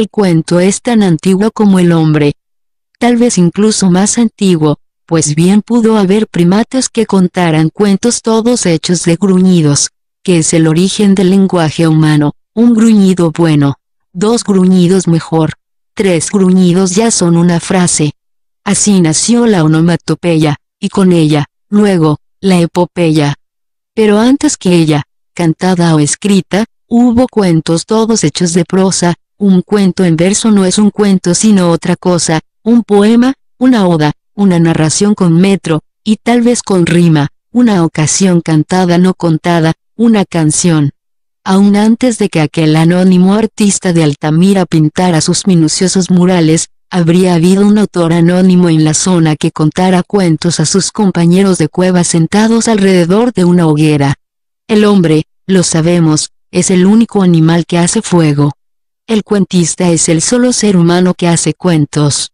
El cuento es tan antiguo como el hombre. Tal vez incluso más antiguo, pues bien pudo haber primates que contaran cuentos todos hechos de gruñidos, que es el origen del lenguaje humano, un gruñido bueno, dos gruñidos mejor, tres gruñidos ya son una frase. Así nació la onomatopeya, y con ella, luego, la epopeya. Pero antes que ella, cantada o escrita, hubo cuentos todos hechos de prosa, un cuento en verso no es un cuento sino otra cosa, un poema, una oda, una narración con metro, y tal vez con rima, una ocasión cantada no contada, una canción. Aún antes de que aquel anónimo artista de Altamira pintara sus minuciosos murales, habría habido un autor anónimo en la zona que contara cuentos a sus compañeros de cueva sentados alrededor de una hoguera. El hombre, lo sabemos, es el único animal que hace fuego. El cuentista es el solo ser humano que hace cuentos.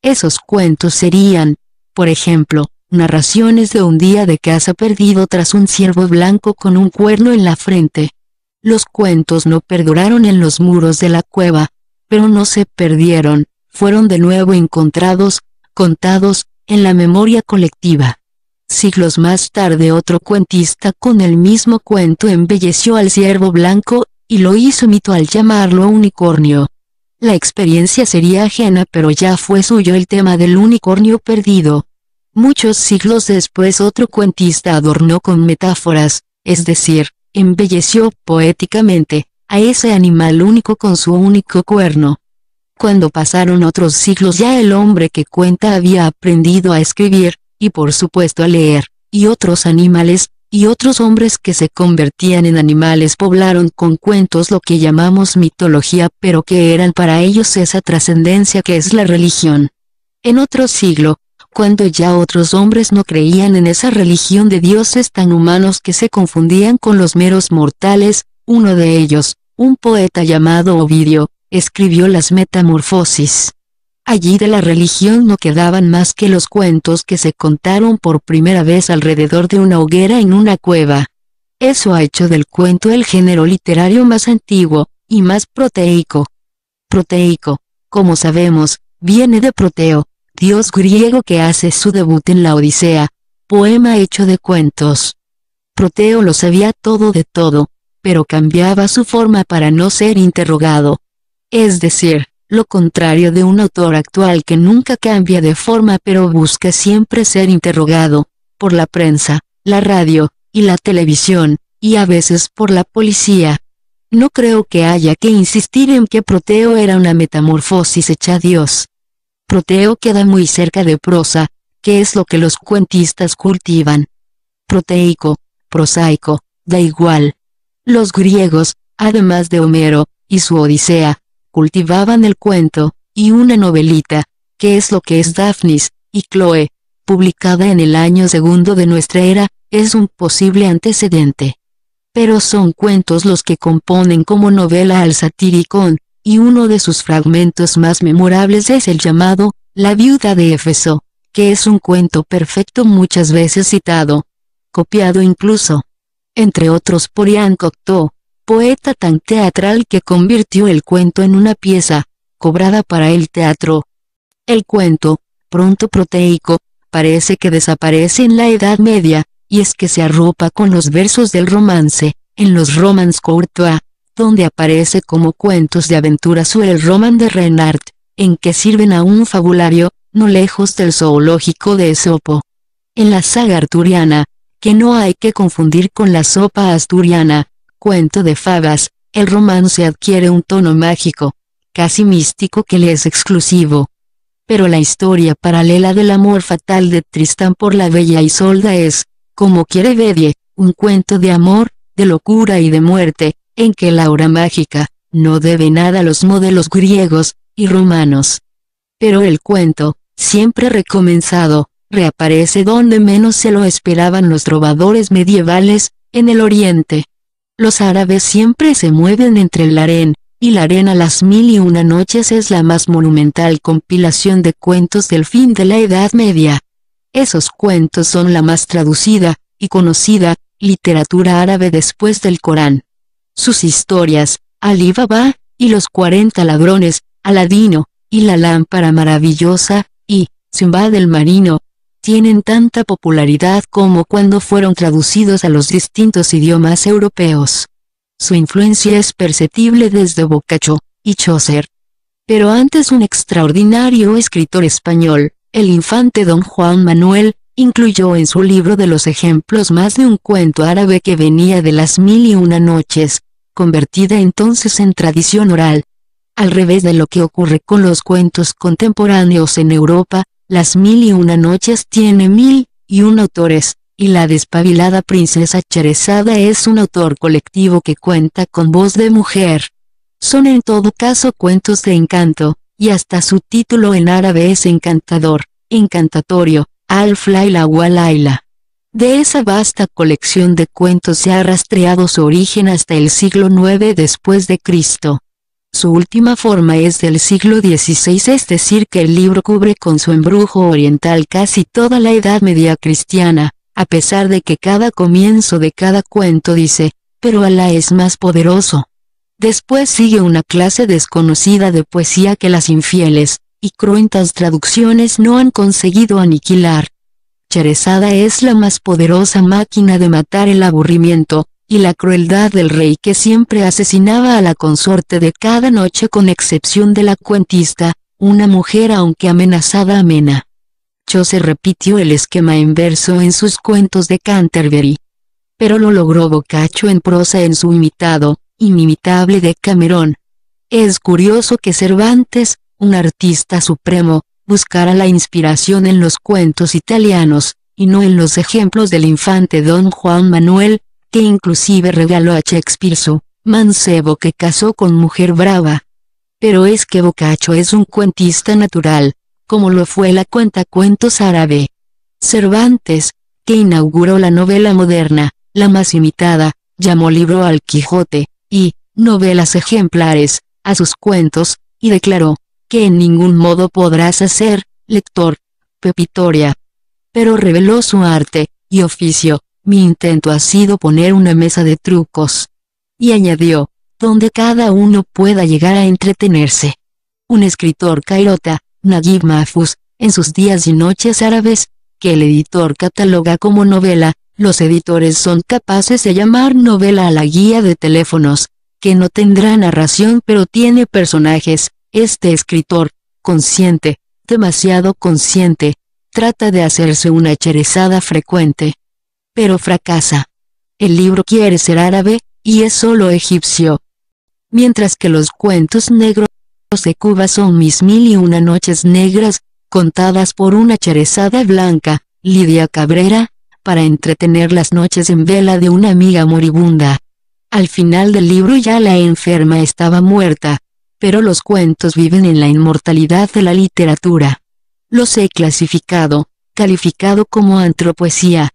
Esos cuentos serían, por ejemplo, narraciones de un día de casa perdido tras un ciervo blanco con un cuerno en la frente. Los cuentos no perduraron en los muros de la cueva, pero no se perdieron, fueron de nuevo encontrados, contados, en la memoria colectiva. Siglos más tarde otro cuentista con el mismo cuento embelleció al ciervo blanco y lo hizo mito al llamarlo unicornio. La experiencia sería ajena pero ya fue suyo el tema del unicornio perdido. Muchos siglos después otro cuentista adornó con metáforas, es decir, embelleció poéticamente, a ese animal único con su único cuerno. Cuando pasaron otros siglos ya el hombre que cuenta había aprendido a escribir, y por supuesto a leer, y otros animales, y otros hombres que se convertían en animales poblaron con cuentos lo que llamamos mitología pero que eran para ellos esa trascendencia que es la religión. En otro siglo, cuando ya otros hombres no creían en esa religión de dioses tan humanos que se confundían con los meros mortales, uno de ellos, un poeta llamado Ovidio, escribió las Metamorfosis. Allí de la religión no quedaban más que los cuentos que se contaron por primera vez alrededor de una hoguera en una cueva. Eso ha hecho del cuento el género literario más antiguo, y más proteico. Proteico, como sabemos, viene de Proteo, dios griego que hace su debut en la Odisea, poema hecho de cuentos. Proteo lo sabía todo de todo, pero cambiaba su forma para no ser interrogado. Es decir, lo contrario de un autor actual que nunca cambia de forma pero busca siempre ser interrogado, por la prensa, la radio, y la televisión, y a veces por la policía. No creo que haya que insistir en que Proteo era una metamorfosis hecha Dios. Proteo queda muy cerca de prosa, que es lo que los cuentistas cultivan. Proteico, prosaico, da igual. Los griegos, además de Homero, y su Odisea, cultivaban el cuento, y una novelita, que es lo que es Daphnis, y Chloe, publicada en el año segundo de nuestra era, es un posible antecedente. Pero son cuentos los que componen como novela al satiricón, y uno de sus fragmentos más memorables es el llamado, La viuda de Éfeso, que es un cuento perfecto muchas veces citado, copiado incluso, entre otros por Ian Cocteau, poeta tan teatral que convirtió el cuento en una pieza, cobrada para el teatro. El cuento, pronto proteico, parece que desaparece en la Edad Media, y es que se arropa con los versos del romance, en los romans courtois, donde aparece como cuentos de aventuras o el roman de Renard, en que sirven a un fabulario, no lejos del zoológico de Esopo. En la saga arturiana, que no hay que confundir con la sopa asturiana, cuento de fagas el romance adquiere un tono mágico, casi místico que le es exclusivo. Pero la historia paralela del amor fatal de Tristán por la bella Isolda es, como quiere Bedie, un cuento de amor, de locura y de muerte, en que la aura mágica, no debe nada a los modelos griegos, y romanos. Pero el cuento, siempre recomenzado, reaparece donde menos se lo esperaban los trovadores medievales, en el oriente. Los árabes siempre se mueven entre el harén, y la arena Las Mil y Una Noches es la más monumental compilación de cuentos del fin de la Edad Media. Esos cuentos son la más traducida, y conocida, literatura árabe después del Corán. Sus historias, Ali Baba, y los 40 ladrones, Aladino, y la lámpara maravillosa, y zumba del marino, tienen tanta popularidad como cuando fueron traducidos a los distintos idiomas europeos. Su influencia es perceptible desde Boccaccio y Chaucer. Pero antes un extraordinario escritor español, el infante don Juan Manuel, incluyó en su libro de los ejemplos más de un cuento árabe que venía de las mil y una noches, convertida entonces en tradición oral. Al revés de lo que ocurre con los cuentos contemporáneos en Europa, las mil y una noches tiene mil y un autores, y la despabilada princesa Cherezada es un autor colectivo que cuenta con voz de mujer. Son en todo caso cuentos de encanto, y hasta su título en árabe es encantador, encantatorio, al-Flaila Walaila. De esa vasta colección de cuentos se ha rastreado su origen hasta el siglo IX después de Cristo. Su última forma es del siglo XVI es decir que el libro cubre con su embrujo oriental casi toda la edad media cristiana, a pesar de que cada comienzo de cada cuento dice, pero Alá es más poderoso. Después sigue una clase desconocida de poesía que las infieles, y cruentas traducciones no han conseguido aniquilar. Cherezada es la más poderosa máquina de matar el aburrimiento, y la crueldad del rey que siempre asesinaba a la consorte de cada noche con excepción de la cuentista, una mujer aunque amenazada amena. se repitió el esquema en verso en sus cuentos de Canterbury. Pero lo logró Boccaccio en prosa en su imitado, inimitable de Cameron. Es curioso que Cervantes, un artista supremo, buscara la inspiración en los cuentos italianos, y no en los ejemplos del infante don Juan Manuel, que inclusive regaló a Shakespeare su mancebo que casó con mujer brava. Pero es que Boccaccio es un cuentista natural, como lo fue la cuenta cuentos árabe. Cervantes, que inauguró la novela moderna, la más imitada, llamó libro al Quijote, y, novelas ejemplares, a sus cuentos, y declaró, que en ningún modo podrás hacer, lector, pepitoria. Pero reveló su arte, y oficio, mi intento ha sido poner una mesa de trucos. Y añadió, donde cada uno pueda llegar a entretenerse. Un escritor cairota, Nagib Mafus, en sus días y noches árabes, que el editor cataloga como novela, los editores son capaces de llamar novela a la guía de teléfonos, que no tendrá narración pero tiene personajes, este escritor, consciente, demasiado consciente, trata de hacerse una cherezada frecuente, pero fracasa. El libro quiere ser árabe, y es solo egipcio. Mientras que los cuentos negros de Cuba son mis mil y una noches negras, contadas por una cherezada blanca, Lidia Cabrera, para entretener las noches en vela de una amiga moribunda. Al final del libro ya la enferma estaba muerta, pero los cuentos viven en la inmortalidad de la literatura. Los he clasificado, calificado como antropoesía,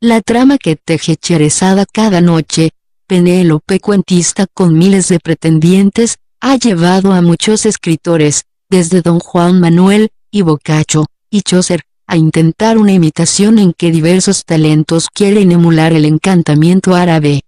la trama que teje Cherezada cada noche, Penélope cuentista con miles de pretendientes, ha llevado a muchos escritores, desde Don Juan Manuel, y Boccaccio, y Chaucer, a intentar una imitación en que diversos talentos quieren emular el encantamiento árabe.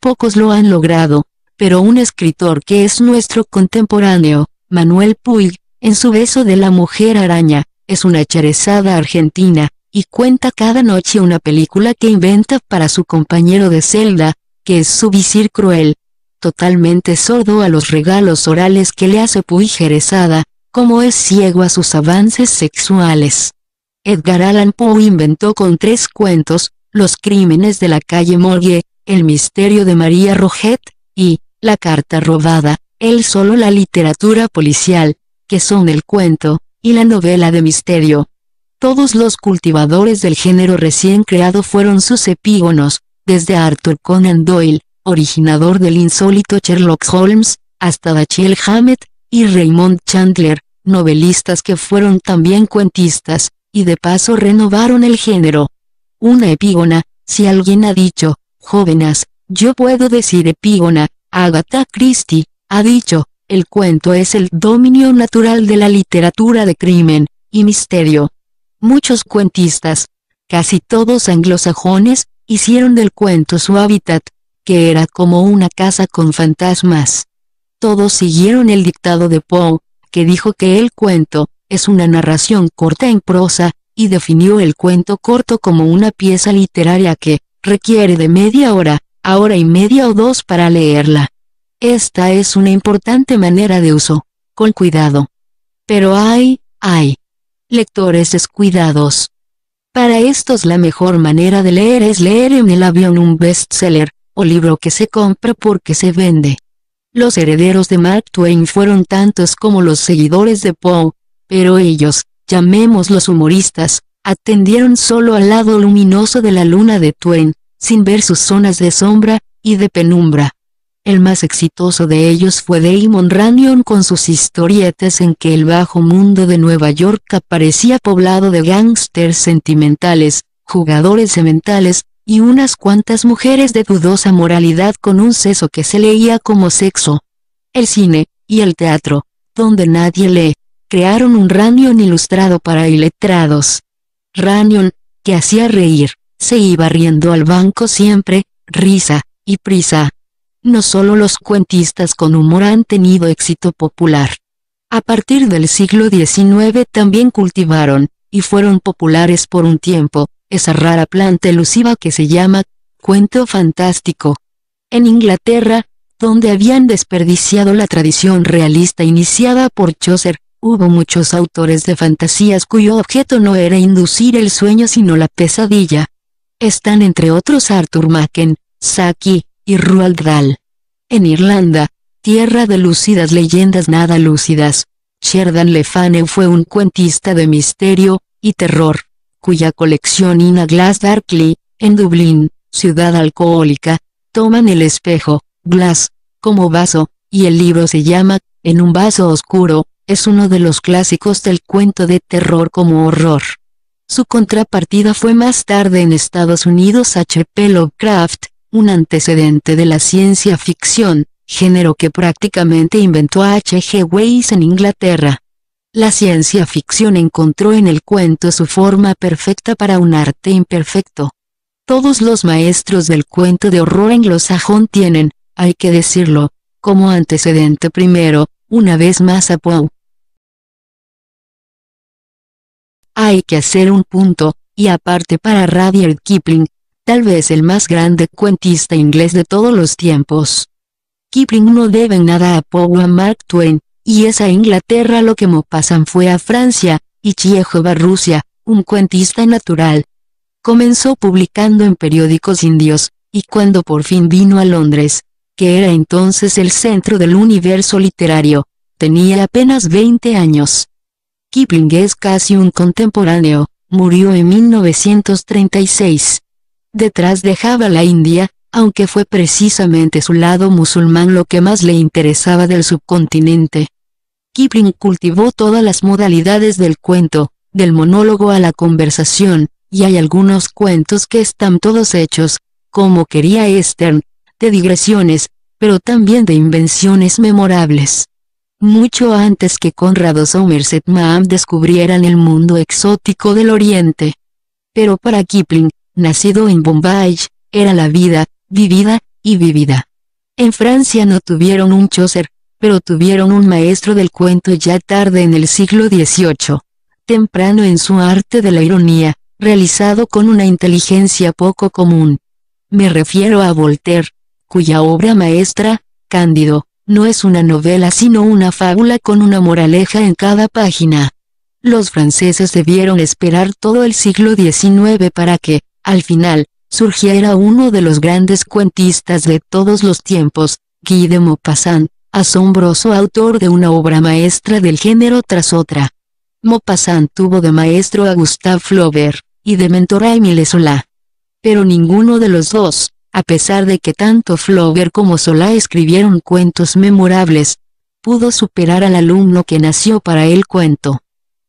Pocos lo han logrado, pero un escritor que es nuestro contemporáneo, Manuel Puig, en su beso de la mujer araña, es una cherezada argentina, y cuenta cada noche una película que inventa para su compañero de celda, que es su visir cruel, totalmente sordo a los regalos orales que le hace Jerezada, como es ciego a sus avances sexuales. Edgar Allan Poe inventó con tres cuentos, Los crímenes de la calle Morgue, El misterio de María Roget, y, La carta robada, él solo la literatura policial, que son el cuento, y la novela de misterio. Todos los cultivadores del género recién creado fueron sus epígonos, desde Arthur Conan Doyle, originador del insólito Sherlock Holmes, hasta Dashiell Hammett, y Raymond Chandler, novelistas que fueron también cuentistas, y de paso renovaron el género. Una epígona, si alguien ha dicho, jóvenes, yo puedo decir epígona, Agatha Christie, ha dicho, el cuento es el dominio natural de la literatura de crimen, y misterio. Muchos cuentistas, casi todos anglosajones, hicieron del cuento su hábitat, que era como una casa con fantasmas. Todos siguieron el dictado de Poe, que dijo que el cuento, es una narración corta en prosa, y definió el cuento corto como una pieza literaria que, requiere de media hora, hora y media o dos para leerla. Esta es una importante manera de uso, con cuidado. Pero hay, hay, lectores descuidados. Para estos la mejor manera de leer es leer en el avión un bestseller, o libro que se compra porque se vende. Los herederos de Mark Twain fueron tantos como los seguidores de Poe, pero ellos, llamémoslos humoristas, atendieron solo al lado luminoso de la luna de Twain, sin ver sus zonas de sombra, y de penumbra. El más exitoso de ellos fue Damon Ranion con sus historietas en que el bajo mundo de Nueva York aparecía poblado de gángsters sentimentales, jugadores sementales, y unas cuantas mujeres de dudosa moralidad con un seso que se leía como sexo. El cine, y el teatro, donde nadie lee, crearon un ranion ilustrado para iletrados. ranion que hacía reír, se iba riendo al banco siempre, risa, y prisa. No solo los cuentistas con humor han tenido éxito popular. A partir del siglo XIX también cultivaron, y fueron populares por un tiempo, esa rara planta elusiva que se llama cuento fantástico. En Inglaterra, donde habían desperdiciado la tradición realista iniciada por Chaucer, hubo muchos autores de fantasías cuyo objeto no era inducir el sueño sino la pesadilla. Están entre otros Arthur Macken, Saki, y Roald Dahl. En Irlanda, tierra de lúcidas leyendas nada lúcidas, Sheridan Le Fanu fue un cuentista de misterio y terror, cuya colección Ina Glass Darkly, en Dublín, ciudad alcohólica, toman el espejo, glass, como vaso, y el libro se llama, En un vaso oscuro, es uno de los clásicos del cuento de terror como horror. Su contrapartida fue más tarde en Estados Unidos H.P. Lovecraft, un antecedente de la ciencia ficción, género que prácticamente inventó a H. G. Weiss en Inglaterra. La ciencia ficción encontró en el cuento su forma perfecta para un arte imperfecto. Todos los maestros del cuento de horror anglosajón tienen, hay que decirlo, como antecedente primero, una vez más a Poe. Hay que hacer un punto, y aparte para Rudyard Kipling, tal vez el más grande cuentista inglés de todos los tiempos. Kipling no debe nada a Poe a Mark Twain, y es a Inglaterra lo que pasan fue a Francia, y Chiehova a Rusia, un cuentista natural. Comenzó publicando en periódicos indios, y cuando por fin vino a Londres, que era entonces el centro del universo literario, tenía apenas 20 años. Kipling es casi un contemporáneo, murió en 1936 detrás dejaba la India, aunque fue precisamente su lado musulmán lo que más le interesaba del subcontinente. Kipling cultivó todas las modalidades del cuento, del monólogo a la conversación, y hay algunos cuentos que están todos hechos, como quería Stern, de digresiones, pero también de invenciones memorables. Mucho antes que Conrad o Somerset Maugham descubrieran el mundo exótico del Oriente. Pero para Kipling, nacido en Bombay, era la vida, vivida, y vivida. En Francia no tuvieron un Chaucer, pero tuvieron un maestro del cuento ya tarde en el siglo XVIII. Temprano en su arte de la ironía, realizado con una inteligencia poco común. Me refiero a Voltaire, cuya obra maestra, Cándido, no es una novela sino una fábula con una moraleja en cada página. Los franceses debieron esperar todo el siglo XIX para que, al final, era uno de los grandes cuentistas de todos los tiempos, Guy de Maupassant, asombroso autor de una obra maestra del género tras otra. Maupassant tuvo de maestro a Gustave Flaubert, y de mentor a Émile Solá. Pero ninguno de los dos, a pesar de que tanto Flaubert como Solá escribieron cuentos memorables, pudo superar al alumno que nació para el cuento.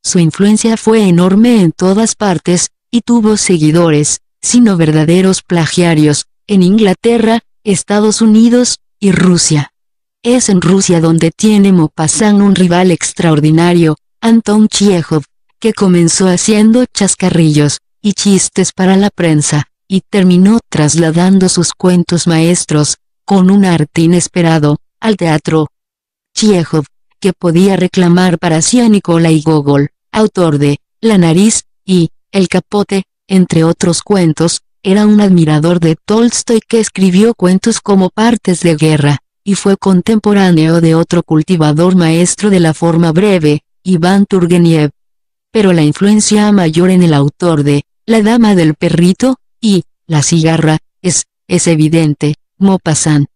Su influencia fue enorme en todas partes, y tuvo seguidores, sino verdaderos plagiarios, en Inglaterra, Estados Unidos, y Rusia. Es en Rusia donde tiene Mopassan un rival extraordinario, Anton Chiehov, que comenzó haciendo chascarrillos, y chistes para la prensa, y terminó trasladando sus cuentos maestros, con un arte inesperado, al teatro. Chiehov, que podía reclamar para sí a Nikolai Gogol, autor de La nariz, y el Capote, entre otros cuentos, era un admirador de Tolstoy que escribió cuentos como Partes de Guerra, y fue contemporáneo de otro cultivador maestro de la forma breve, Iván Turgeniev. Pero la influencia mayor en el autor de La Dama del Perrito, y La Cigarra, es, es evidente, Mopassan,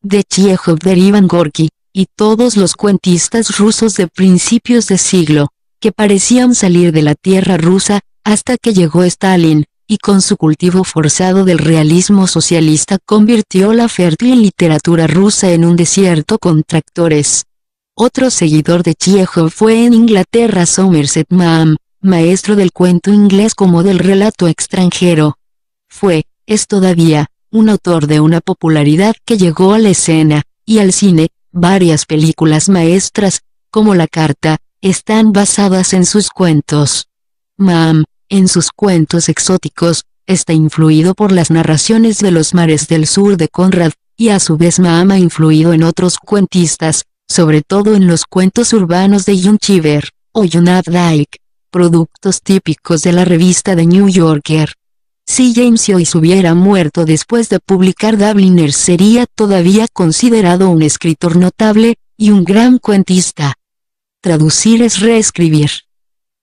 De Chekhov derivan Gorky, y todos los cuentistas rusos de principios de siglo, que parecían salir de la tierra rusa, hasta que llegó Stalin, y con su cultivo forzado del realismo socialista convirtió la fértil literatura rusa en un desierto con tractores. Otro seguidor de Chekhov fue en Inglaterra Somerset Maugham, maestro del cuento inglés como del relato extranjero. Fue, es todavía, un autor de una popularidad que llegó a la escena, y al cine, varias películas maestras, como La Carta, están basadas en sus cuentos. Maugham, en sus cuentos exóticos, está influido por las narraciones de los mares del sur de Conrad, y a su vez ha influido en otros cuentistas, sobre todo en los cuentos urbanos de Jun Chiver, o Yunad Dyke, productos típicos de la revista The New Yorker. Si James Joyce hubiera muerto después de publicar Dubliner sería todavía considerado un escritor notable, y un gran cuentista. Traducir es reescribir.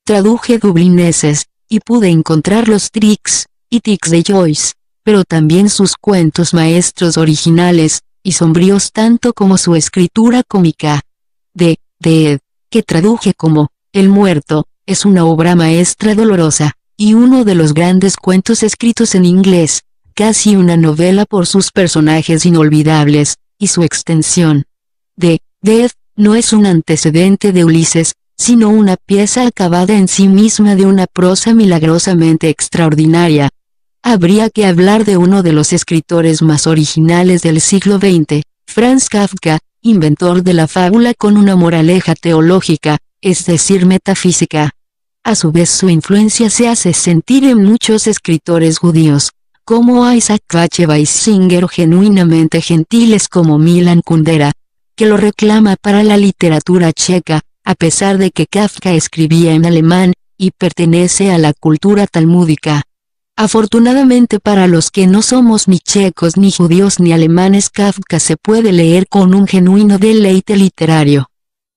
Traduje dublineses, y pude encontrar los tricks, y tics de Joyce, pero también sus cuentos maestros originales, y sombríos tanto como su escritura cómica. De, de que traduje como, El muerto, es una obra maestra dolorosa, y uno de los grandes cuentos escritos en inglés, casi una novela por sus personajes inolvidables, y su extensión. De, Dead no es un antecedente de Ulises, sino una pieza acabada en sí misma de una prosa milagrosamente extraordinaria. Habría que hablar de uno de los escritores más originales del siglo XX, Franz Kafka, inventor de la fábula con una moraleja teológica, es decir metafísica. A su vez su influencia se hace sentir en muchos escritores judíos, como Isaac bashevis y Singer o genuinamente gentiles como Milan Kundera, que lo reclama para la literatura checa, a pesar de que Kafka escribía en alemán, y pertenece a la cultura talmúdica. Afortunadamente para los que no somos ni checos ni judíos ni alemanes Kafka se puede leer con un genuino deleite literario.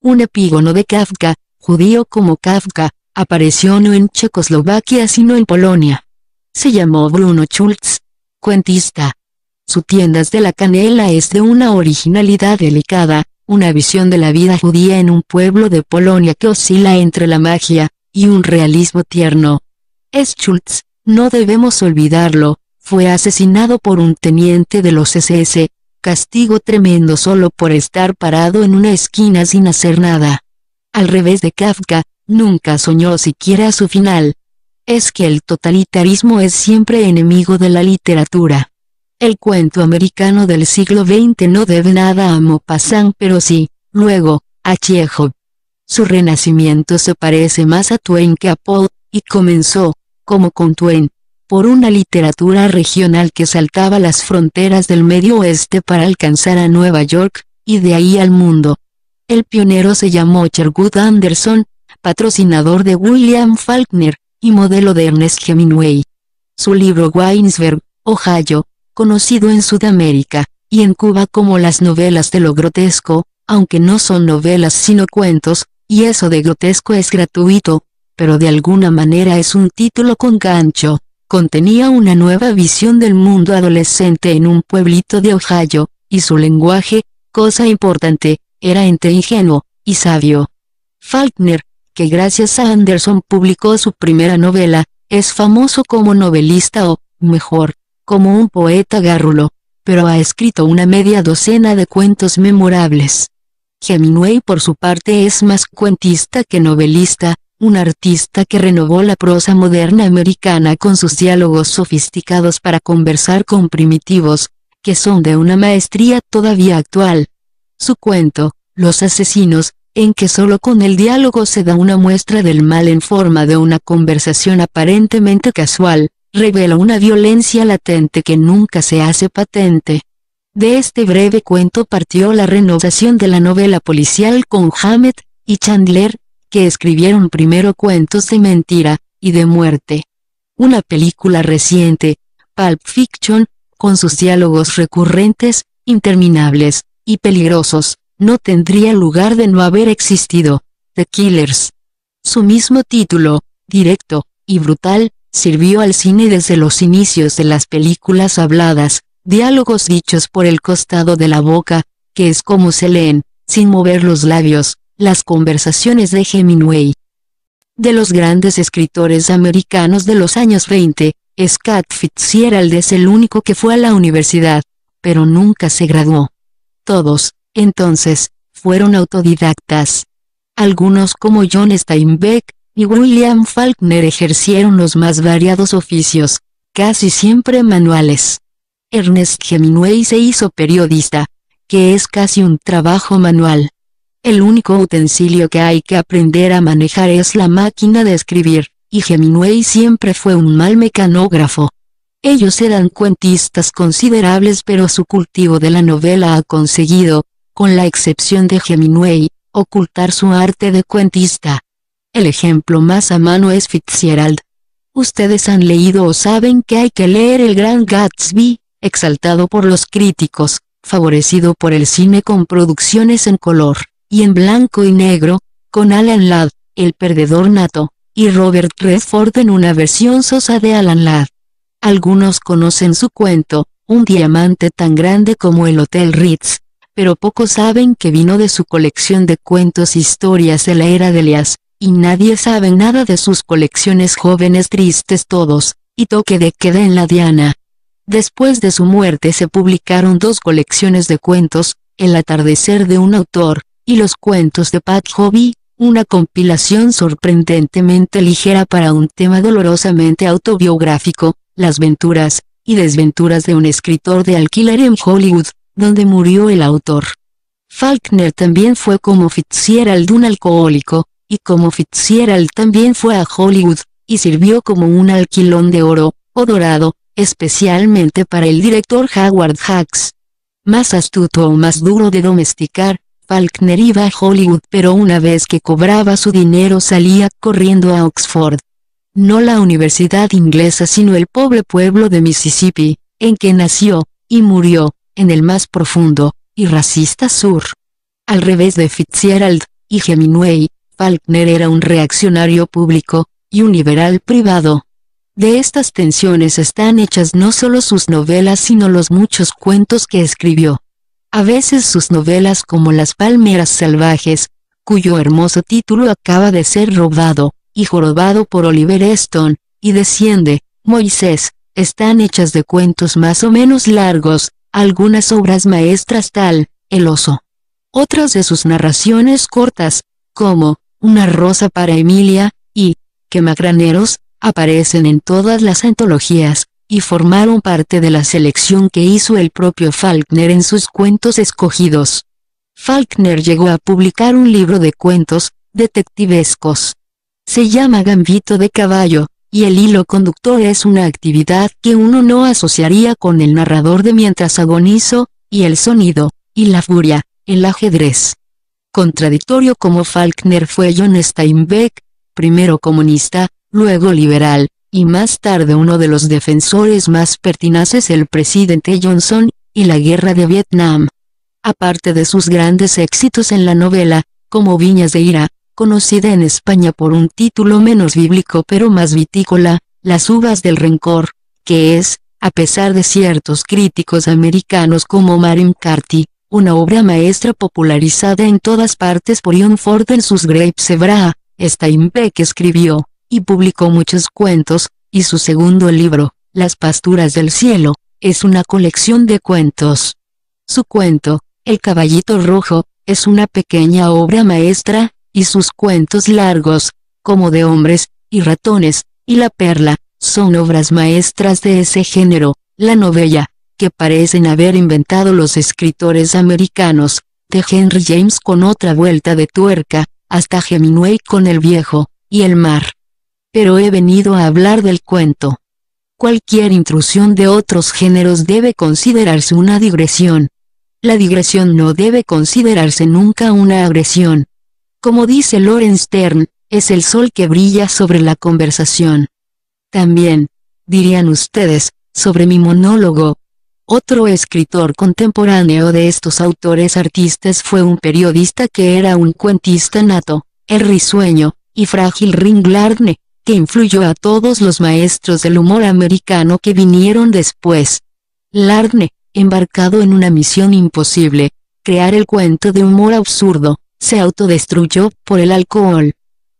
Un epígono de Kafka, judío como Kafka, apareció no en Checoslovaquia sino en Polonia. Se llamó Bruno Schulz, cuentista. Su tiendas de la canela es de una originalidad delicada, una visión de la vida judía en un pueblo de Polonia que oscila entre la magia, y un realismo tierno. Schultz, no debemos olvidarlo, fue asesinado por un teniente de los SS, castigo tremendo solo por estar parado en una esquina sin hacer nada. Al revés de Kafka, nunca soñó siquiera su final. Es que el totalitarismo es siempre enemigo de la literatura. El cuento americano del siglo XX no debe nada a Maupassant pero sí, luego, a Chekhov. Su renacimiento se parece más a Twain que a Paul, y comenzó, como con Twain, por una literatura regional que saltaba las fronteras del Medio Oeste para alcanzar a Nueva York, y de ahí al mundo. El pionero se llamó Sherwood Anderson, patrocinador de William Faulkner, y modelo de Ernest Hemingway. Su libro Winesburg, Ohio, conocido en Sudamérica, y en Cuba como las novelas de lo grotesco, aunque no son novelas sino cuentos, y eso de grotesco es gratuito, pero de alguna manera es un título con gancho, contenía una nueva visión del mundo adolescente en un pueblito de Ohio, y su lenguaje, cosa importante, era entre ingenuo y sabio. Faulkner, que gracias a Anderson publicó su primera novela, es famoso como novelista o, mejor, como un poeta gárrulo, pero ha escrito una media docena de cuentos memorables. Hemingway por su parte es más cuentista que novelista, un artista que renovó la prosa moderna americana con sus diálogos sofisticados para conversar con primitivos, que son de una maestría todavía actual. Su cuento, Los asesinos, en que solo con el diálogo se da una muestra del mal en forma de una conversación aparentemente casual, revela una violencia latente que nunca se hace patente. De este breve cuento partió la renovación de la novela policial con Hammett y Chandler, que escribieron primero cuentos de mentira y de muerte. Una película reciente, Pulp Fiction, con sus diálogos recurrentes, interminables y peligrosos, no tendría lugar de no haber existido. The Killers. Su mismo título, directo y brutal, sirvió al cine desde los inicios de las películas habladas, diálogos dichos por el costado de la boca, que es como se leen, sin mover los labios, las conversaciones de Hemingway. De los grandes escritores americanos de los años 20, Scott Fitzgerald es el único que fue a la universidad, pero nunca se graduó. Todos, entonces, fueron autodidactas. Algunos como John Steinbeck, y William Faulkner ejercieron los más variados oficios, casi siempre manuales. Ernest Hemingway se hizo periodista, que es casi un trabajo manual. El único utensilio que hay que aprender a manejar es la máquina de escribir, y Hemingway siempre fue un mal mecanógrafo. Ellos eran cuentistas considerables pero su cultivo de la novela ha conseguido, con la excepción de Hemingway, ocultar su arte de cuentista. El ejemplo más a mano es Fitzgerald. Ustedes han leído o saben que hay que leer El Gran Gatsby, exaltado por los críticos, favorecido por el cine con producciones en color, y en blanco y negro, con Alan Ladd, el perdedor nato, y Robert Redford en una versión sosa de Alan Ladd. Algunos conocen su cuento, un diamante tan grande como el Hotel Ritz, pero pocos saben que vino de su colección de cuentos historias de la era de Elias, y nadie sabe nada de sus colecciones jóvenes tristes todos, y toque de queda en la diana. Después de su muerte se publicaron dos colecciones de cuentos, El atardecer de un autor, y Los cuentos de Pat Hobby, una compilación sorprendentemente ligera para un tema dolorosamente autobiográfico, Las venturas, y desventuras de un escritor de alquiler en Hollywood, donde murió el autor. Faulkner también fue como Fitzgerald un alcohólico, y como Fitzgerald también fue a Hollywood, y sirvió como un alquilón de oro, o dorado, especialmente para el director Howard Hawks. Más astuto o más duro de domesticar, Falkner iba a Hollywood pero una vez que cobraba su dinero salía corriendo a Oxford. No la universidad inglesa sino el pobre pueblo de Mississippi, en que nació, y murió, en el más profundo, y racista sur. Al revés de Fitzgerald, y Hemingway, Faulkner era un reaccionario público, y un liberal privado. De estas tensiones están hechas no solo sus novelas sino los muchos cuentos que escribió. A veces sus novelas como Las Palmeras Salvajes, cuyo hermoso título acaba de ser robado, y jorobado por Oliver Stone, y Desciende, Moisés, están hechas de cuentos más o menos largos, algunas obras maestras tal, El oso. Otras de sus narraciones cortas, como, una rosa para Emilia, y, que Macraneros, aparecen en todas las antologías, y formaron parte de la selección que hizo el propio Falkner en sus cuentos escogidos. Faulkner llegó a publicar un libro de cuentos, detectivescos. Se llama Gambito de Caballo, y el hilo conductor es una actividad que uno no asociaría con el narrador de mientras agonizo, y el sonido, y la furia, el ajedrez contradictorio como Falkner fue John Steinbeck, primero comunista, luego liberal, y más tarde uno de los defensores más pertinaces el presidente Johnson, y la guerra de Vietnam. Aparte de sus grandes éxitos en la novela, como Viñas de Ira, conocida en España por un título menos bíblico pero más vitícola, Las uvas del rencor, que es, a pesar de ciertos críticos americanos como Marin Carty, una obra maestra popularizada en todas partes por Ion Ford en sus esta Steinbeck escribió, y publicó muchos cuentos, y su segundo libro, Las pasturas del cielo, es una colección de cuentos. Su cuento, El caballito rojo, es una pequeña obra maestra, y sus cuentos largos, como de hombres, y ratones, y la perla, son obras maestras de ese género, la novela, que parecen haber inventado los escritores americanos, de Henry James con otra vuelta de tuerca, hasta Hemingway con El Viejo, y el mar. Pero he venido a hablar del cuento. Cualquier intrusión de otros géneros debe considerarse una digresión. La digresión no debe considerarse nunca una agresión. Como dice Lorenz Stern, es el sol que brilla sobre la conversación. También, dirían ustedes, sobre mi monólogo, otro escritor contemporáneo de estos autores artistas fue un periodista que era un cuentista nato, el risueño, y frágil Ring Ringlarne, que influyó a todos los maestros del humor americano que vinieron después. Larne, embarcado en una misión imposible, crear el cuento de humor absurdo, se autodestruyó por el alcohol.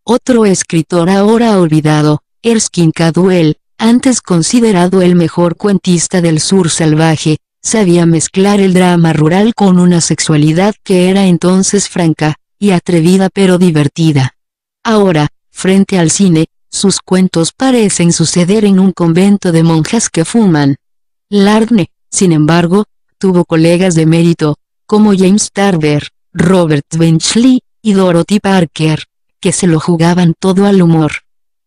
Otro escritor ahora olvidado, Erskine Caduel, antes considerado el mejor cuentista del sur salvaje, sabía mezclar el drama rural con una sexualidad que era entonces franca, y atrevida pero divertida. Ahora, frente al cine, sus cuentos parecen suceder en un convento de monjas que fuman. Larne, sin embargo, tuvo colegas de mérito, como James Tarver, Robert Benchley, y Dorothy Parker, que se lo jugaban todo al humor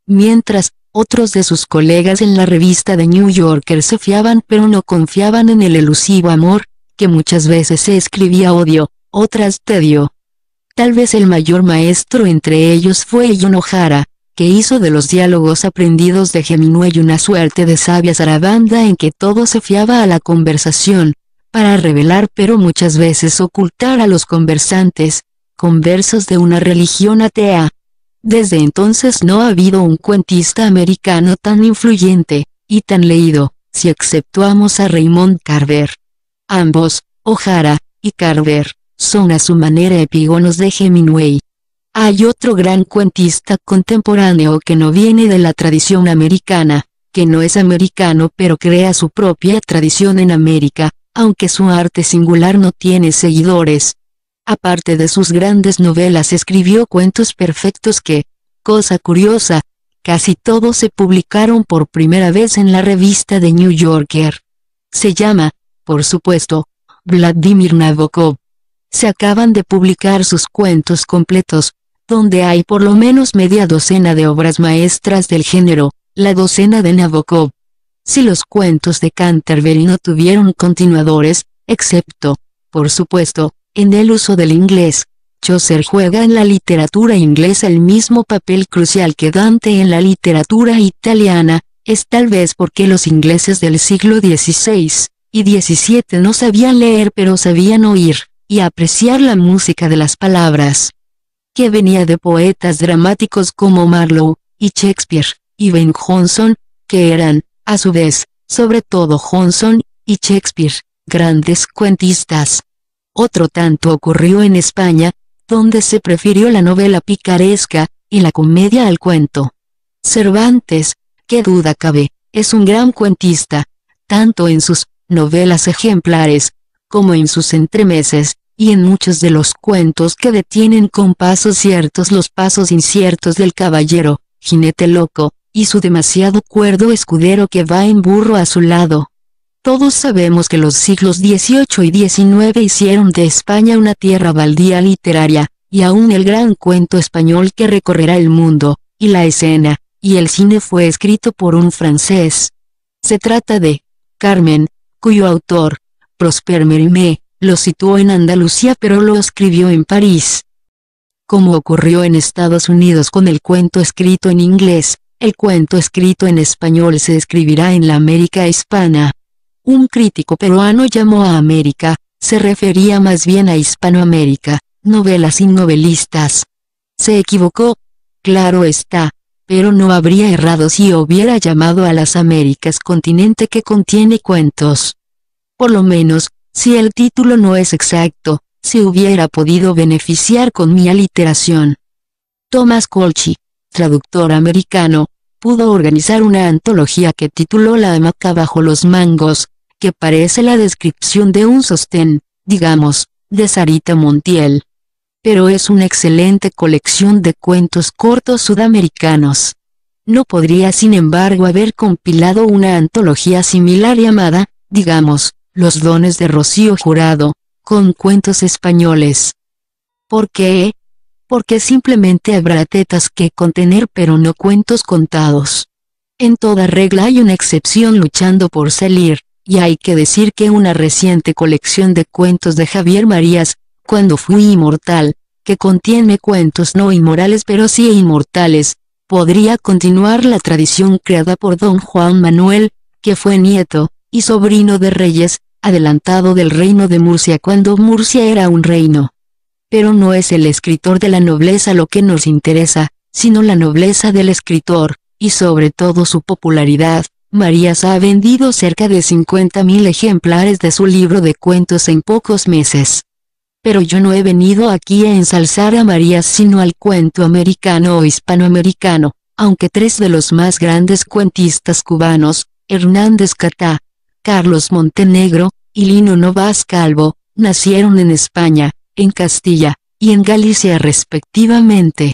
mientras, otros de sus colegas en la revista de New Yorker se fiaban pero no confiaban en el elusivo amor, que muchas veces se escribía odio, otras tedio. Tal vez el mayor maestro entre ellos fue John O'Hara, que hizo de los diálogos aprendidos de y una suerte de sabia zarabanda en que todo se fiaba a la conversación, para revelar pero muchas veces ocultar a los conversantes, conversos de una religión atea, desde entonces no ha habido un cuentista americano tan influyente, y tan leído, si exceptuamos a Raymond Carver. Ambos, O'Hara, y Carver, son a su manera epígonos de Hemingway. Hay otro gran cuentista contemporáneo que no viene de la tradición americana, que no es americano pero crea su propia tradición en América, aunque su arte singular no tiene seguidores, Aparte de sus grandes novelas escribió cuentos perfectos que, cosa curiosa, casi todos se publicaron por primera vez en la revista de New Yorker. Se llama, por supuesto, Vladimir Nabokov. Se acaban de publicar sus cuentos completos, donde hay por lo menos media docena de obras maestras del género, la docena de Nabokov. Si los cuentos de Canterbury no tuvieron continuadores, excepto, por supuesto, en el uso del inglés, Chaucer juega en la literatura inglesa el mismo papel crucial que Dante en la literatura italiana, es tal vez porque los ingleses del siglo XVI y XVII no sabían leer pero sabían oír y apreciar la música de las palabras, que venía de poetas dramáticos como Marlowe, y Shakespeare, y Ben Jonson, que eran, a su vez, sobre todo Johnson, y Shakespeare, grandes cuentistas. Otro tanto ocurrió en España, donde se prefirió la novela picaresca, y la comedia al cuento. Cervantes, qué duda cabe, es un gran cuentista, tanto en sus novelas ejemplares, como en sus entremeses, y en muchos de los cuentos que detienen con pasos ciertos los pasos inciertos del caballero, jinete loco, y su demasiado cuerdo escudero que va en burro a su lado. Todos sabemos que los siglos XVIII y XIX hicieron de España una tierra baldía literaria, y aún el gran cuento español que recorrerá el mundo, y la escena, y el cine fue escrito por un francés. Se trata de Carmen, cuyo autor, Prosper Mérimée, lo situó en Andalucía pero lo escribió en París. Como ocurrió en Estados Unidos con el cuento escrito en inglés, el cuento escrito en español se escribirá en la América hispana. Un crítico peruano llamó a América, se refería más bien a Hispanoamérica, novelas y novelistas. Se equivocó. Claro está, pero no habría errado si hubiera llamado a las Américas continente que contiene cuentos. Por lo menos, si el título no es exacto, se hubiera podido beneficiar con mi aliteración. Thomas Colchi, traductor americano, pudo organizar una antología que tituló La hamaca bajo los mangos, que parece la descripción de un sostén, digamos, de Sarita Montiel. Pero es una excelente colección de cuentos cortos sudamericanos. No podría sin embargo haber compilado una antología similar llamada, digamos, Los dones de Rocío Jurado, con cuentos españoles. Porque, porque simplemente habrá tetas que contener pero no cuentos contados. En toda regla hay una excepción luchando por salir, y hay que decir que una reciente colección de cuentos de Javier Marías, Cuando fui inmortal, que contiene cuentos no inmorales pero sí inmortales, podría continuar la tradición creada por don Juan Manuel, que fue nieto, y sobrino de reyes, adelantado del reino de Murcia cuando Murcia era un reino pero no es el escritor de la nobleza lo que nos interesa, sino la nobleza del escritor, y sobre todo su popularidad. Marías ha vendido cerca de 50.000 ejemplares de su libro de cuentos en pocos meses. Pero yo no he venido aquí a ensalzar a Marías sino al cuento americano o hispanoamericano, aunque tres de los más grandes cuentistas cubanos, Hernández Catá, Carlos Montenegro, y Lino Novas Calvo, nacieron en España, en Castilla, y en Galicia respectivamente.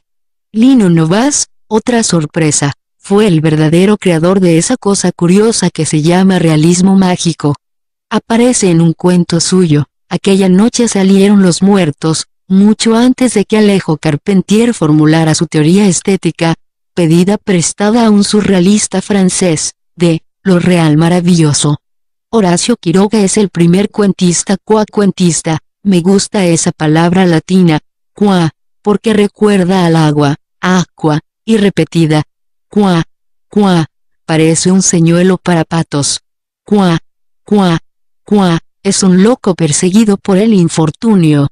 Lino Novas, otra sorpresa, fue el verdadero creador de esa cosa curiosa que se llama realismo mágico. Aparece en un cuento suyo, aquella noche salieron los muertos, mucho antes de que Alejo Carpentier formulara su teoría estética, pedida prestada a un surrealista francés, de Lo Real Maravilloso. Horacio Quiroga es el primer cuentista cuacuentista me gusta esa palabra latina, qua, porque recuerda al agua, aqua, y repetida, qua, qua, parece un señuelo para patos. Qua, qua, qua, es un loco perseguido por el infortunio.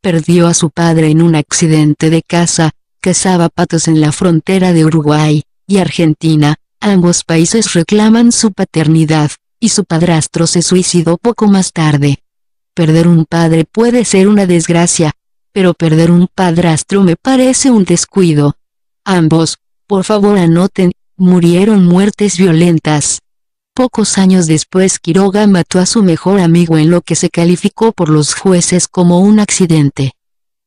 Perdió a su padre en un accidente de caza, cazaba patos en la frontera de Uruguay y Argentina, ambos países reclaman su paternidad, y su padrastro se suicidó poco más tarde. Perder un padre puede ser una desgracia, pero perder un padrastro me parece un descuido. Ambos, por favor anoten, murieron muertes violentas. Pocos años después Quiroga mató a su mejor amigo en lo que se calificó por los jueces como un accidente.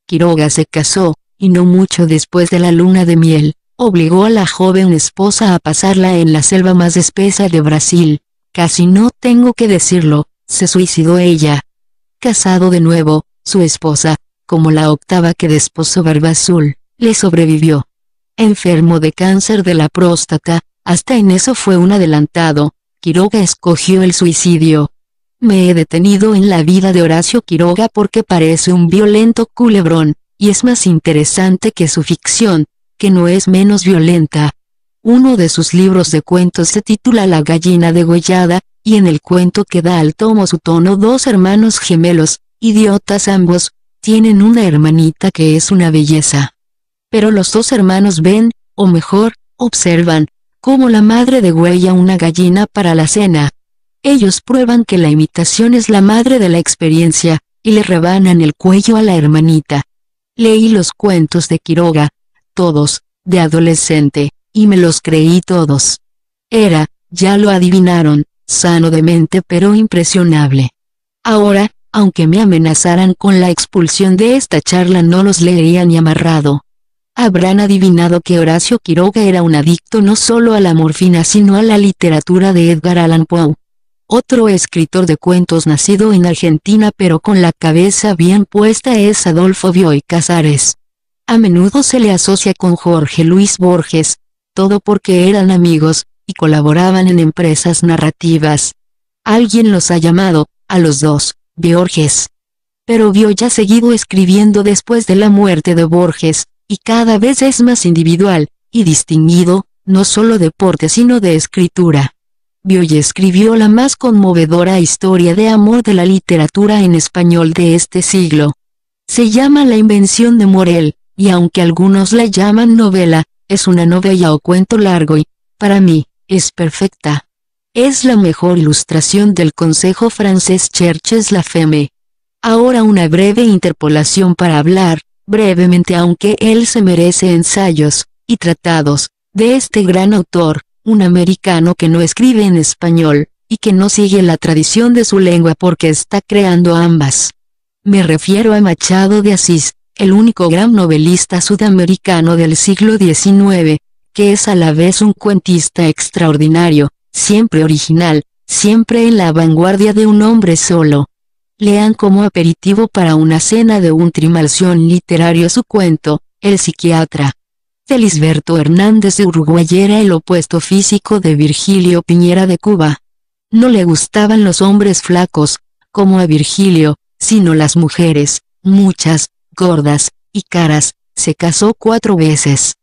Quiroga se casó, y no mucho después de la luna de miel, obligó a la joven esposa a pasarla en la selva más espesa de Brasil, casi no tengo que decirlo, se suicidó ella, casado de nuevo, su esposa, como la octava que desposó Barba Azul, le sobrevivió. Enfermo de cáncer de la próstata, hasta en eso fue un adelantado, Quiroga escogió el suicidio. Me he detenido en la vida de Horacio Quiroga porque parece un violento culebrón, y es más interesante que su ficción, que no es menos violenta. Uno de sus libros de cuentos se titula La gallina degollada, y en el cuento que da al tomo su tono dos hermanos gemelos, idiotas ambos, tienen una hermanita que es una belleza. Pero los dos hermanos ven, o mejor, observan, como la madre de huella una gallina para la cena. Ellos prueban que la imitación es la madre de la experiencia, y le rebanan el cuello a la hermanita. Leí los cuentos de Quiroga, todos, de adolescente, y me los creí todos. Era, ya lo adivinaron, sano de mente pero impresionable. Ahora, aunque me amenazaran con la expulsión de esta charla no los leería ni amarrado. Habrán adivinado que Horacio Quiroga era un adicto no solo a la morfina sino a la literatura de Edgar Allan Poe. Otro escritor de cuentos nacido en Argentina pero con la cabeza bien puesta es Adolfo Bioy Casares. A menudo se le asocia con Jorge Luis Borges, todo porque eran amigos, y colaboraban en empresas narrativas. Alguien los ha llamado, a los dos, Borges. Pero Bioy ha seguido escribiendo después de la muerte de Borges, y cada vez es más individual, y distinguido, no solo de porte sino de escritura. Bioy escribió la más conmovedora historia de amor de la literatura en español de este siglo. Se llama La invención de Morel, y aunque algunos la llaman novela, es una novela o cuento largo y, para mí, es perfecta. Es la mejor ilustración del consejo francés Churches la Femme. Ahora una breve interpolación para hablar, brevemente aunque él se merece ensayos, y tratados, de este gran autor, un americano que no escribe en español, y que no sigue la tradición de su lengua porque está creando ambas. Me refiero a Machado de Asís, el único gran novelista sudamericano del siglo XIX, que es a la vez un cuentista extraordinario, siempre original, siempre en la vanguardia de un hombre solo. Lean como aperitivo para una cena de un trimalción literario su cuento, El psiquiatra. Felisberto Hernández de Uruguay era el opuesto físico de Virgilio Piñera de Cuba. No le gustaban los hombres flacos, como a Virgilio, sino las mujeres, muchas, gordas, y caras, se casó cuatro veces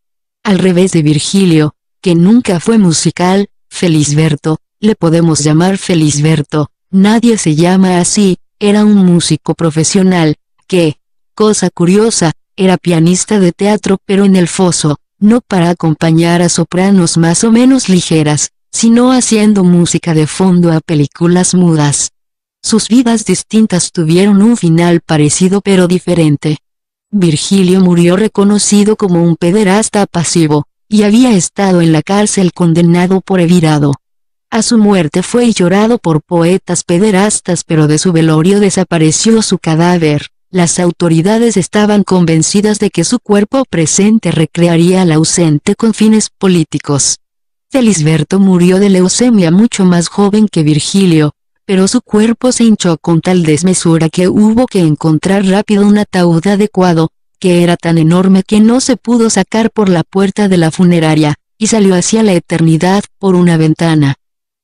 al revés de Virgilio, que nunca fue musical, Felisberto, le podemos llamar Felisberto, nadie se llama así, era un músico profesional, que, cosa curiosa, era pianista de teatro pero en el foso, no para acompañar a sopranos más o menos ligeras, sino haciendo música de fondo a películas mudas. Sus vidas distintas tuvieron un final parecido pero diferente. Virgilio murió reconocido como un pederasta pasivo, y había estado en la cárcel condenado por Evirado. A su muerte fue llorado por poetas pederastas pero de su velorio desapareció su cadáver. Las autoridades estaban convencidas de que su cuerpo presente recrearía al ausente con fines políticos. Felisberto murió de leucemia mucho más joven que Virgilio, pero su cuerpo se hinchó con tal desmesura que hubo que encontrar rápido un ataúd adecuado, que era tan enorme que no se pudo sacar por la puerta de la funeraria, y salió hacia la eternidad por una ventana.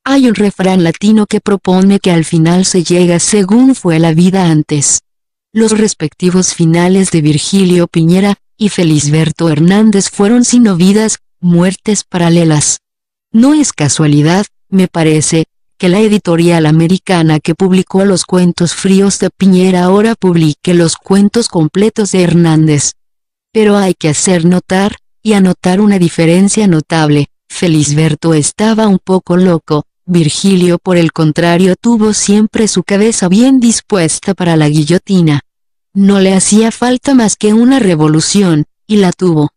Hay un refrán latino que propone que al final se llega según fue la vida antes. Los respectivos finales de Virgilio Piñera, y Felisberto Hernández fueron sino vidas, muertes paralelas. No es casualidad, me parece, la editorial americana que publicó los cuentos fríos de Piñera ahora publique los cuentos completos de Hernández. Pero hay que hacer notar, y anotar una diferencia notable, Felisberto estaba un poco loco, Virgilio por el contrario tuvo siempre su cabeza bien dispuesta para la guillotina. No le hacía falta más que una revolución, y la tuvo.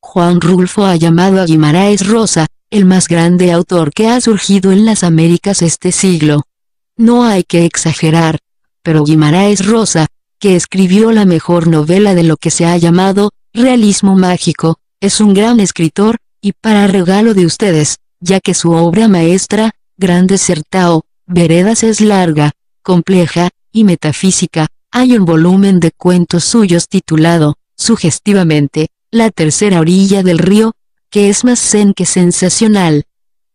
Juan Rulfo ha llamado a Guimaraes Rosa, el más grande autor que ha surgido en las Américas este siglo. No hay que exagerar, pero Guimaraes Rosa, que escribió la mejor novela de lo que se ha llamado, realismo mágico, es un gran escritor, y para regalo de ustedes, ya que su obra maestra, Grande Certao, Veredas es larga, compleja, y metafísica, hay un volumen de cuentos suyos titulado, sugestivamente, La tercera orilla del río, que es más zen que sensacional.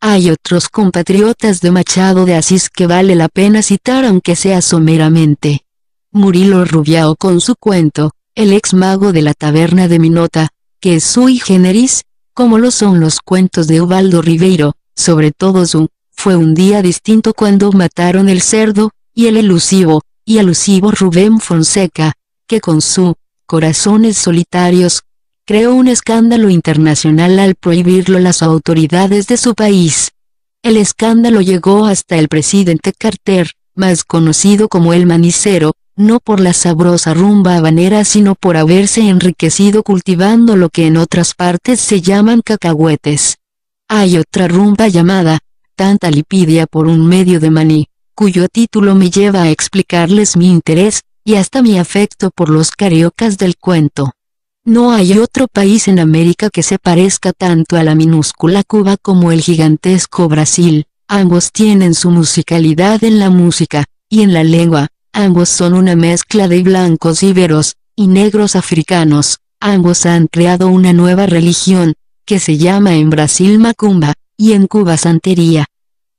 Hay otros compatriotas de Machado de Asís que vale la pena citar aunque sea someramente. Murilo Rubiao con su cuento, El ex mago de la taberna de Minota, que es sui generis, como lo son los cuentos de Ubaldo Ribeiro, sobre todo su, fue un día distinto cuando mataron el cerdo, y el elusivo, y alusivo Rubén Fonseca, que con su, Corazones solitarios, creó un escándalo internacional al prohibirlo las autoridades de su país. El escándalo llegó hasta el presidente Carter, más conocido como el manicero, no por la sabrosa rumba habanera sino por haberse enriquecido cultivando lo que en otras partes se llaman cacahuetes. Hay otra rumba llamada, tanta lipidia por un medio de maní, cuyo título me lleva a explicarles mi interés, y hasta mi afecto por los cariocas del cuento. No hay otro país en América que se parezca tanto a la minúscula Cuba como el gigantesco Brasil, ambos tienen su musicalidad en la música, y en la lengua, ambos son una mezcla de blancos íberos, y negros africanos, ambos han creado una nueva religión, que se llama en Brasil Macumba, y en Cuba Santería.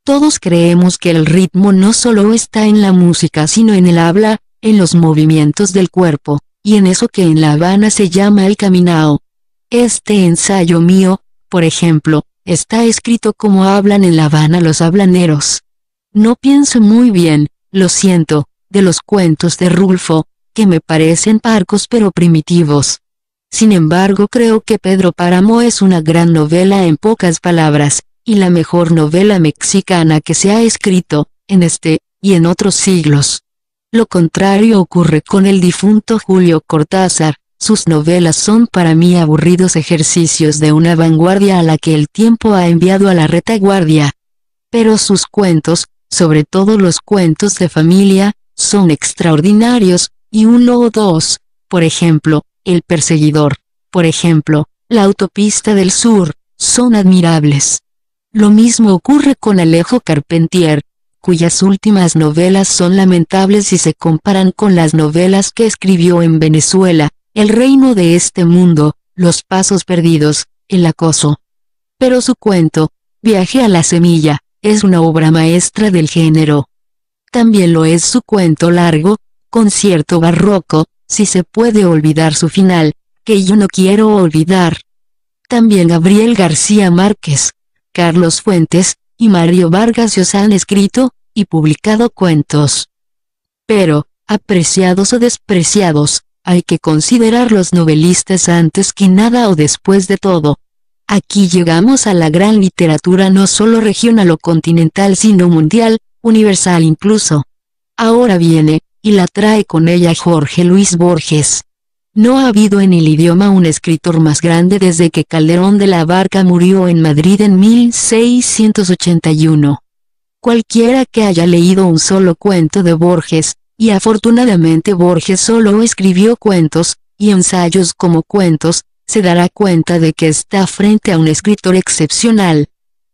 Todos creemos que el ritmo no solo está en la música sino en el habla, en los movimientos del cuerpo y en eso que en La Habana se llama el caminao. Este ensayo mío, por ejemplo, está escrito como hablan en La Habana los hablaneros. No pienso muy bien, lo siento, de los cuentos de Rulfo, que me parecen parcos pero primitivos. Sin embargo creo que Pedro Páramo es una gran novela en pocas palabras, y la mejor novela mexicana que se ha escrito, en este, y en otros siglos. Lo contrario ocurre con el difunto Julio Cortázar, sus novelas son para mí aburridos ejercicios de una vanguardia a la que el tiempo ha enviado a la retaguardia. Pero sus cuentos, sobre todo los cuentos de familia, son extraordinarios, y uno o dos, por ejemplo, El Perseguidor, por ejemplo, La Autopista del Sur, son admirables. Lo mismo ocurre con Alejo Carpentier, cuyas últimas novelas son lamentables si se comparan con las novelas que escribió en Venezuela, El reino de este mundo, Los pasos perdidos, El acoso. Pero su cuento, Viaje a la semilla, es una obra maestra del género. También lo es su cuento largo, concierto barroco, si se puede olvidar su final, que yo no quiero olvidar. También Gabriel García Márquez, Carlos Fuentes, y Mario Vargas Llosa han escrito y publicado cuentos. Pero, apreciados o despreciados, hay que considerar los novelistas antes que nada o después de todo. Aquí llegamos a la gran literatura no solo regional o continental sino mundial, universal incluso. Ahora viene, y la trae con ella Jorge Luis Borges. No ha habido en el idioma un escritor más grande desde que Calderón de la Barca murió en Madrid en 1681. Cualquiera que haya leído un solo cuento de Borges, y afortunadamente Borges solo escribió cuentos, y ensayos como cuentos, se dará cuenta de que está frente a un escritor excepcional.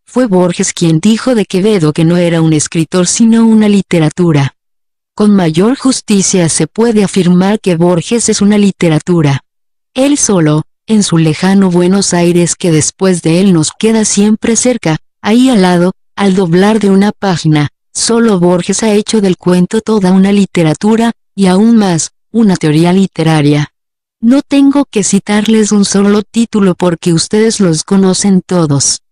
Fue Borges quien dijo de Quevedo que no era un escritor sino una literatura. Con mayor justicia se puede afirmar que Borges es una literatura. Él solo, en su lejano Buenos Aires que después de él nos queda siempre cerca, ahí al lado, al doblar de una página, solo Borges ha hecho del cuento toda una literatura, y aún más, una teoría literaria. No tengo que citarles un solo título porque ustedes los conocen todos.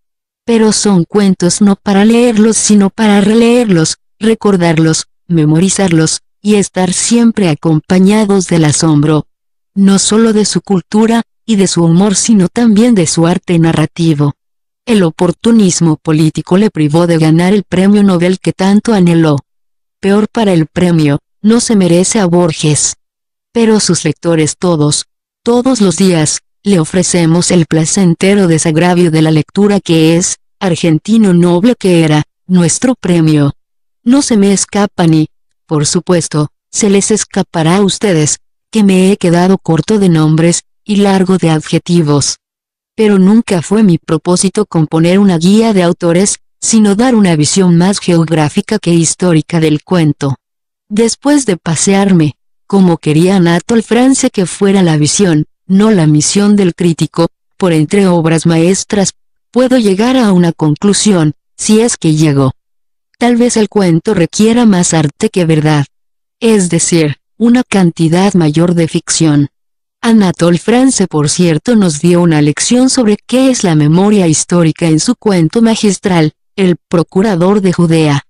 Pero son cuentos no para leerlos sino para releerlos, recordarlos, memorizarlos, y estar siempre acompañados del asombro, no solo de su cultura, y de su humor sino también de su arte narrativo. El oportunismo político le privó de ganar el premio Nobel que tanto anheló. Peor para el premio, no se merece a Borges. Pero sus lectores todos, todos los días, le ofrecemos el placentero desagravio de la lectura que es, argentino noble que era, nuestro premio no se me escapa ni, por supuesto, se les escapará a ustedes, que me he quedado corto de nombres, y largo de adjetivos. Pero nunca fue mi propósito componer una guía de autores, sino dar una visión más geográfica que histórica del cuento. Después de pasearme, como quería Anatole France que fuera la visión, no la misión del crítico, por entre obras maestras, puedo llegar a una conclusión, si es que llego. Tal vez el cuento requiera más arte que verdad. Es decir, una cantidad mayor de ficción. Anatole France por cierto nos dio una lección sobre qué es la memoria histórica en su cuento magistral, El Procurador de Judea.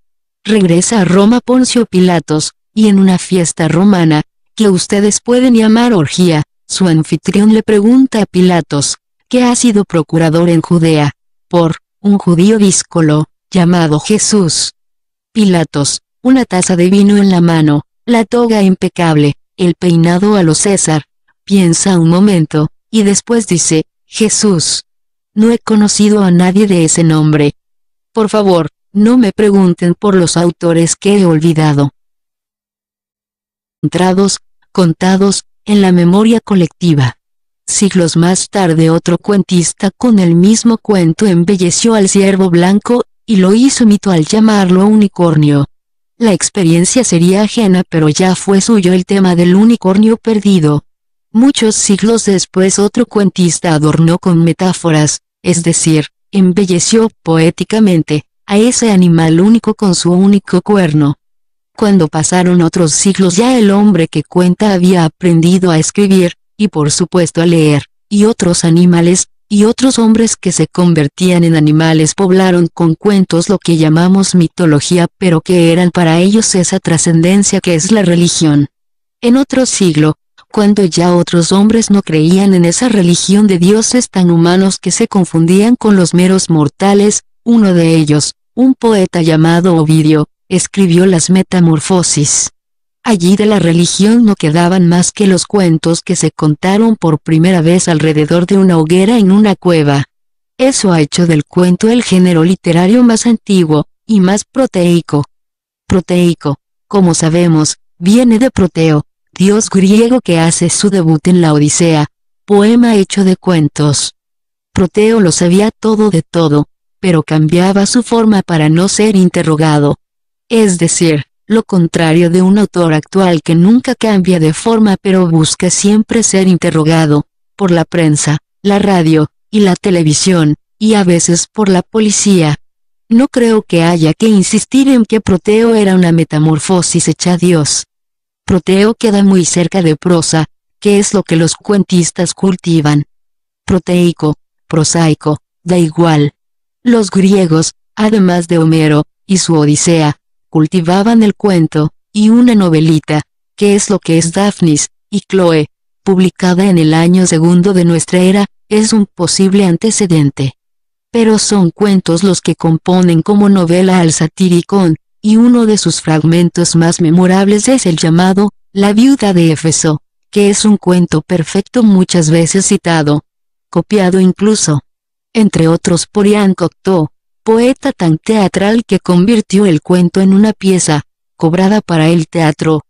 Regresa a Roma Poncio Pilatos, y en una fiesta romana, que ustedes pueden llamar orgía, su anfitrión le pregunta a Pilatos, qué ha sido procurador en Judea, por, un judío díscolo, llamado Jesús. Pilatos, una taza de vino en la mano, la toga impecable, el peinado a lo César. Piensa un momento, y después dice, Jesús. No he conocido a nadie de ese nombre. Por favor, no me pregunten por los autores que he olvidado. Entrados, contados, en la memoria colectiva. Siglos más tarde otro cuentista con el mismo cuento embelleció al ciervo blanco y lo hizo mito al llamarlo unicornio. La experiencia sería ajena pero ya fue suyo el tema del unicornio perdido. Muchos siglos después otro cuentista adornó con metáforas, es decir, embelleció poéticamente, a ese animal único con su único cuerno. Cuando pasaron otros siglos ya el hombre que cuenta había aprendido a escribir, y por supuesto a leer, y otros animales, y otros hombres que se convertían en animales poblaron con cuentos lo que llamamos mitología pero que eran para ellos esa trascendencia que es la religión. En otro siglo, cuando ya otros hombres no creían en esa religión de dioses tan humanos que se confundían con los meros mortales, uno de ellos, un poeta llamado Ovidio, escribió las Metamorfosis. Allí de la religión no quedaban más que los cuentos que se contaron por primera vez alrededor de una hoguera en una cueva. Eso ha hecho del cuento el género literario más antiguo, y más proteico. Proteico, como sabemos, viene de Proteo, dios griego que hace su debut en la Odisea, poema hecho de cuentos. Proteo lo sabía todo de todo, pero cambiaba su forma para no ser interrogado. Es decir, lo contrario de un autor actual que nunca cambia de forma pero busca siempre ser interrogado, por la prensa, la radio, y la televisión, y a veces por la policía. No creo que haya que insistir en que Proteo era una metamorfosis hecha Dios. Proteo queda muy cerca de prosa, que es lo que los cuentistas cultivan. Proteico, prosaico, da igual. Los griegos, además de Homero, y su Odisea, cultivaban el cuento, y una novelita, que es lo que es Daphnis, y Chloe, publicada en el año segundo de nuestra era, es un posible antecedente. Pero son cuentos los que componen como novela al satiricón, y uno de sus fragmentos más memorables es el llamado, La viuda de Éfeso, que es un cuento perfecto muchas veces citado, copiado incluso, entre otros por Ian Cocteau, poeta tan teatral que convirtió el cuento en una pieza, cobrada para el teatro.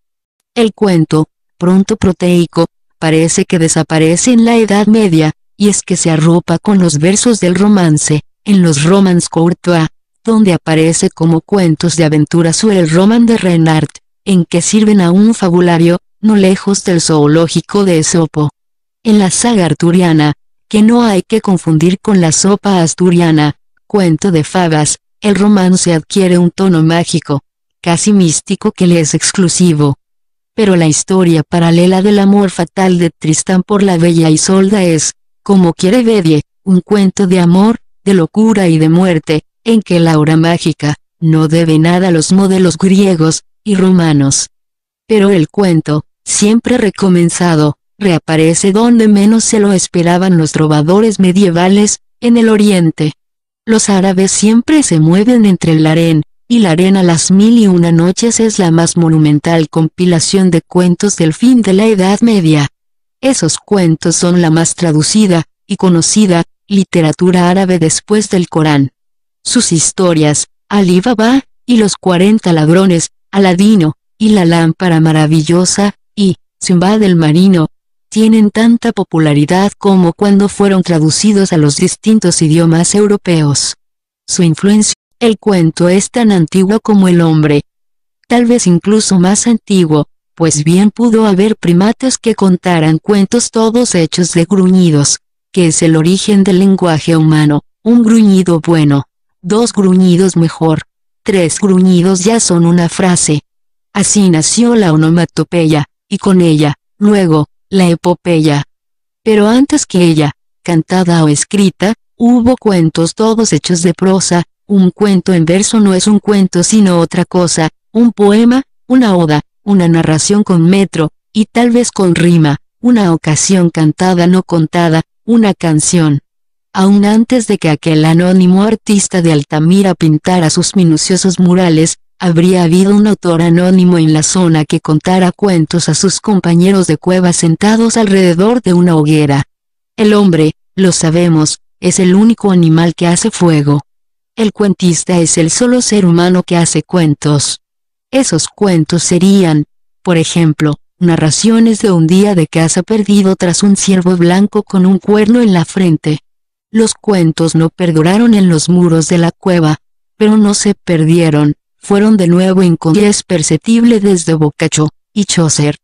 El cuento, pronto proteico, parece que desaparece en la Edad Media, y es que se arropa con los versos del romance, en los romans courtois, donde aparece como cuentos de aventuras o el roman de Renard, en que sirven a un fabulario, no lejos del zoológico de Esopo. En la saga arturiana, que no hay que confundir con la sopa asturiana, cuento de fagas el romance adquiere un tono mágico, casi místico que le es exclusivo. Pero la historia paralela del amor fatal de Tristán por la bella Isolda es, como quiere Bedie, un cuento de amor, de locura y de muerte, en que la aura mágica, no debe nada a los modelos griegos, y romanos. Pero el cuento, siempre recomenzado, reaparece donde menos se lo esperaban los trovadores medievales, en el oriente. Los árabes siempre se mueven entre el harén, y la arena Las Mil y Una Noches es la más monumental compilación de cuentos del fin de la Edad Media. Esos cuentos son la más traducida, y conocida, literatura árabe después del Corán. Sus historias, Ali Baba, y los 40 ladrones, Aladino, y la lámpara maravillosa, y zumba del marino, tienen tanta popularidad como cuando fueron traducidos a los distintos idiomas europeos. Su influencia, el cuento es tan antiguo como el hombre. Tal vez incluso más antiguo, pues bien pudo haber primates que contaran cuentos todos hechos de gruñidos, que es el origen del lenguaje humano, un gruñido bueno, dos gruñidos mejor, tres gruñidos ya son una frase. Así nació la onomatopeya, y con ella, luego, la epopeya. Pero antes que ella, cantada o escrita, hubo cuentos todos hechos de prosa, un cuento en verso no es un cuento sino otra cosa, un poema, una oda, una narración con metro, y tal vez con rima, una ocasión cantada no contada, una canción. Aún antes de que aquel anónimo artista de Altamira pintara sus minuciosos murales, habría habido un autor anónimo en la zona que contara cuentos a sus compañeros de cueva sentados alrededor de una hoguera. El hombre, lo sabemos, es el único animal que hace fuego. El cuentista es el solo ser humano que hace cuentos. Esos cuentos serían, por ejemplo, narraciones de un día de caza perdido tras un ciervo blanco con un cuerno en la frente. Los cuentos no perduraron en los muros de la cueva, pero no se perdieron, fueron de nuevo es perceptible desde Boccaccio, y Chaucer.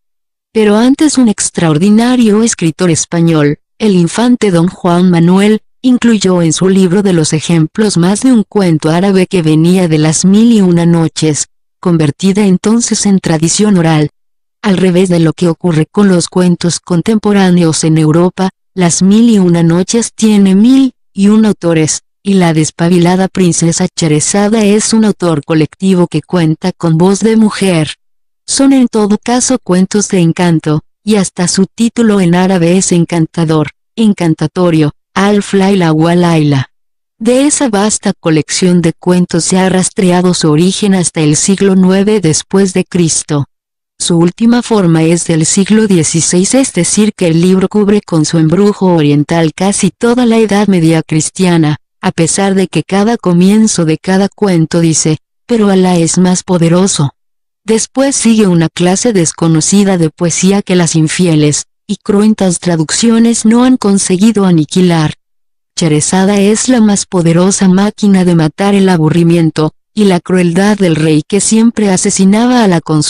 Pero antes un extraordinario escritor español, el infante don Juan Manuel, incluyó en su libro de los ejemplos más de un cuento árabe que venía de las mil y una noches, convertida entonces en tradición oral. Al revés de lo que ocurre con los cuentos contemporáneos en Europa, las mil y una noches tiene mil y un autores, y La despabilada princesa Cherezada es un autor colectivo que cuenta con voz de mujer. Son en todo caso cuentos de encanto, y hasta su título en árabe es encantador, encantatorio, Al-Flaila Walaila. De esa vasta colección de cuentos se ha rastreado su origen hasta el siglo IX después de Cristo. Su última forma es del siglo XVI, es decir que el libro cubre con su embrujo oriental casi toda la Edad Media cristiana, a pesar de que cada comienzo de cada cuento dice, pero Alá es más poderoso. Después sigue una clase desconocida de poesía que las infieles, y cruentas traducciones no han conseguido aniquilar. Cherezada es la más poderosa máquina de matar el aburrimiento, y la crueldad del rey que siempre asesinaba a la consulta.